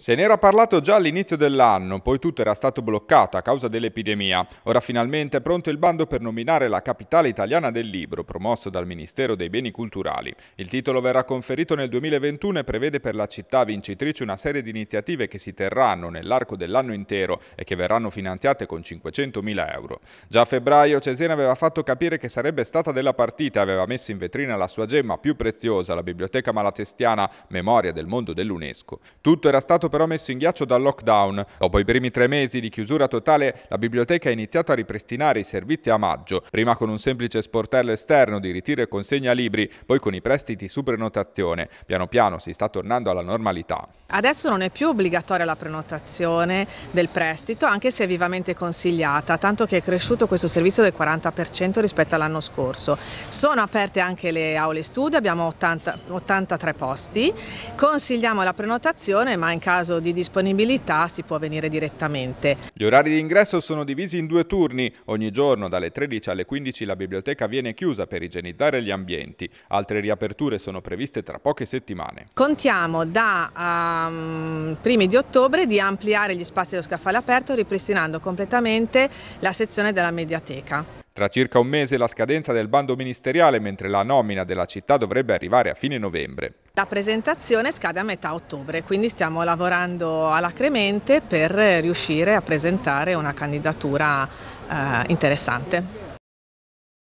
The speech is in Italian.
Se ne era parlato già all'inizio dell'anno, poi tutto era stato bloccato a causa dell'epidemia. Ora finalmente è pronto il bando per nominare la capitale italiana del libro, promosso dal Ministero dei Beni Culturali. Il titolo verrà conferito nel 2021 e prevede per la città vincitrice una serie di iniziative che si terranno nell'arco dell'anno intero e che verranno finanziate con 500.000 euro. Già a febbraio Cesena aveva fatto capire che sarebbe stata della partita e aveva messo in vetrina la sua gemma più preziosa, la Biblioteca Malatestiana, memoria del mondo dell'UNESCO. Tutto era stato stato però messo in ghiaccio dal lockdown. Dopo i primi tre mesi di chiusura totale, la biblioteca ha iniziato a ripristinare i servizi a maggio, prima con un semplice sportello esterno di ritiro e consegna libri, poi con i prestiti su prenotazione. Piano piano si sta tornando alla normalità. Adesso non è più obbligatoria la prenotazione del prestito, anche se è vivamente consigliata, tanto che è cresciuto questo servizio del 40% rispetto all'anno scorso. Sono aperte anche le aule studio, abbiamo 80, 83 posti, consigliamo la prenotazione ma in caso caso di disponibilità si può venire direttamente. Gli orari di ingresso sono divisi in due turni. Ogni giorno dalle 13 alle 15 la biblioteca viene chiusa per igienizzare gli ambienti. Altre riaperture sono previste tra poche settimane. Contiamo da um, primi di ottobre di ampliare gli spazi dello scaffale aperto ripristinando completamente la sezione della mediateca. Tra circa un mese la scadenza del bando ministeriale, mentre la nomina della città dovrebbe arrivare a fine novembre. La presentazione scade a metà ottobre, quindi stiamo lavorando alacremente per riuscire a presentare una candidatura eh, interessante.